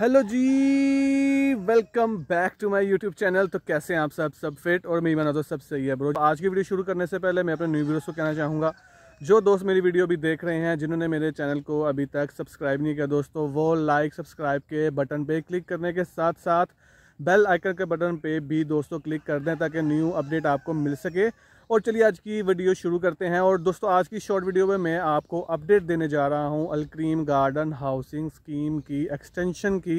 hello जी welcome back to my YouTube channel तो कैसे हैं आप सब सब फिट और मेरी बना तो सब सही है ब्रो आज की वीडियो शुरू करने से पहले मैं अपने न्यू वीडियोस को कहना चाहूँगा जो दोस्त मेरी वीडियो भी देख रहे हैं जिन्होंने मेरे चैनल को अभी तक सब्सक्राइब नहीं किया दोस्तों वो लाइक सब्सक्राइब के बटन पर क्लिक करने के साथ साथ बेल आइकन के बटन पर भी दोस्तों क्लिक कर दें ताकि न्यू अपडेट आपको मिल सके और चलिए आज की वीडियो शुरू करते हैं और दोस्तों आज की शॉर्ट वीडियो में मैं आपको अपडेट देने जा रहा हूँ अलक्रीम गार्डन हाउसिंग स्कीम की एक्सटेंशन की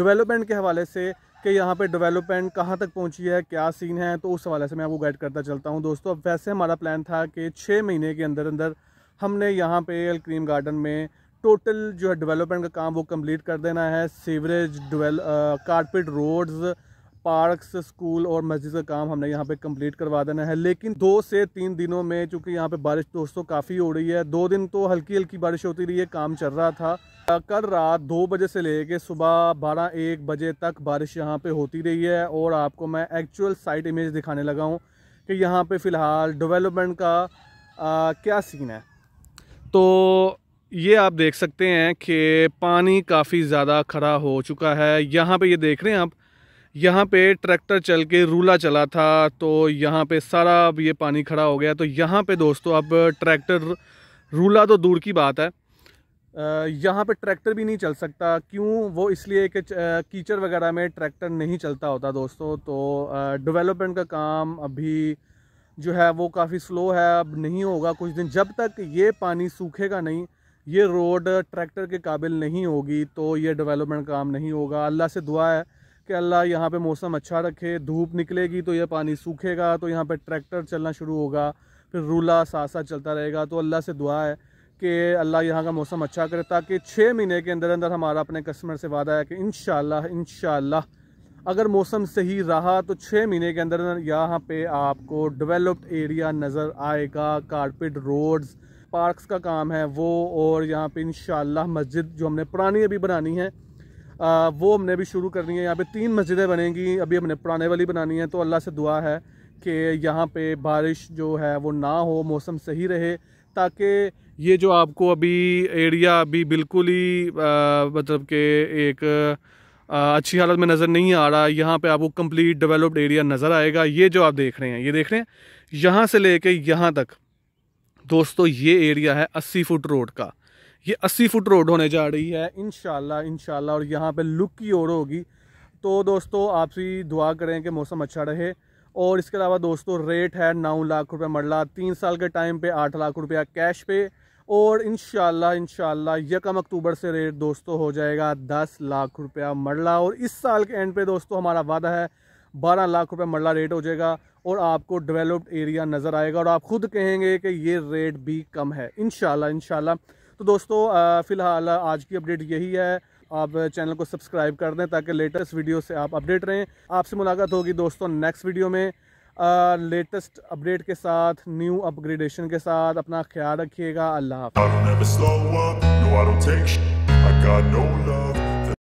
डेवलपमेंट के हवाले से कि यहाँ पे डेवलपमेंट कहाँ तक पहुँची है क्या सीन है तो उस हवाले से मैं आपको गाइड करता चलता हूँ दोस्तों अब वैसे हमारा प्लान था कि छः महीने के अंदर अंदर हमने यहाँ पे अलक्रीम गार्डन में टोटल जो है डेवलपमेंट का काम वो कंप्लीट कर देना है sewerage carpet roads parks school और मस्जिद का काम हमने यहाँ पे कंप्लीट करवा देना है लेकिन दो से तीन दिनों में चूँकि यहाँ पे बारिश दोस्तों तो काफ़ी हो रही है दो दिन तो हल्की हल्की बारिश होती रही है काम चल रहा था कल रात दो बजे से लेके सुबह बारह एक बजे तक बारिश यहाँ पे होती रही है और आपको मैं एक्चुअल साइट इमेज दिखाने लगा हूँ कि यहाँ पे फ़िलहाल डेवलपमेंट का आ, क्या सीन है तो ये आप देख सकते हैं कि पानी काफ़ी ज़्यादा खड़ा हो चुका है यहाँ पे ये देख रहे हैं आप यहाँ पे ट्रैक्टर चल के रूला चला था तो यहाँ पे सारा अब ये पानी खड़ा हो गया तो यहाँ पे दोस्तों अब ट्रैक्टर रूला तो दूर की बात है यहाँ पे ट्रैक्टर भी नहीं चल सकता क्यों वो इसलिए कि कीचड़ वगैरह में ट्रैक्टर नहीं चलता होता दोस्तों तो डेवलपमेंट का काम अभी जो है वो काफ़ी स्लो है अब नहीं होगा कुछ दिन जब तक ये पानी सूखेगा नहीं ये रोड ट्रैक्टर के काबिल नहीं होगी तो ये डेवलपमेंट काम नहीं होगा अल्लाह से दुआ है कि अल्लाह यहाँ पे मौसम अच्छा रखे धूप निकलेगी तो यह पानी सूखेगा तो यहाँ पे ट्रैक्टर चलना शुरू होगा फिर रूला सासा चलता रहेगा तो अल्लाह से दुआ है कि अल्लाह यहाँ का मौसम अच्छा करे ताकि छः महीने के अंदर अंदर हमारा अपने कस्टमर से वादा है कि इन इन अगर मौसम सही रहा तो छः महीने के अंदर अंदर यहाँ पे आपको डेवलप्ड एरिया नज़र आएगा कारपेट रोड्स पार्क्स का काम है वो और यहाँ पे इन मस्जिद जो हमने पुरानी अभी बनानी है आ, वो हमने भी शुरू करनी है यहाँ पे तीन मस्जिदें बनेंगी अभी हमने पुराने वाली बनानी है तो अल्लाह से दुआ है कि यहाँ पे बारिश जो है वो ना हो मौसम सही रहे ताकि ये जो आपको अभी एरिया अभी बिल्कुल ही मतलब कि एक आ, अच्छी हालत में नज़र नहीं आ रहा यहाँ पे आपको कंप्लीट डेवलप्ड एरिया नज़र आएगा ये जो आप देख रहे हैं ये देख रहे हैं यहाँ से लेके यहाँ तक दोस्तों ये एरिया है अस्सी फुट रोड का ये 80 फुट रोड होने जा रही है इन शाला और यहाँ पे लुक की ओर होगी तो दोस्तों आपसी दुआ करें कि मौसम अच्छा रहे और इसके अलावा दोस्तों रेट है नौ लाख रुपये मरला तीन साल के टाइम पे आठ लाख रुपया कैश पे और इन शाला यकम अक्टूबर से रेट दोस्तों हो जाएगा दस लाख रुपया मरला और इस साल के एंड पे दोस्तों हमारा वादा है बारह लाख रुपये मरला रेट हो जाएगा और आपको डेवलप्ड एरिया नज़र आएगा और आप ख़ुद कहेंगे कि ये रेट भी कम है इन शाला तो दोस्तों फ़िलहाल आज की अपडेट यही है आप चैनल को सब्सक्राइब कर दें ताकि लेटेस्ट वीडियो से आप अपडेट रहें आपसे मुलाकात होगी दोस्तों नेक्स्ट वीडियो में लेटेस्ट अपडेट के साथ न्यू अपग्रेडेशन के साथ अपना ख्याल रखिएगा अल्लाह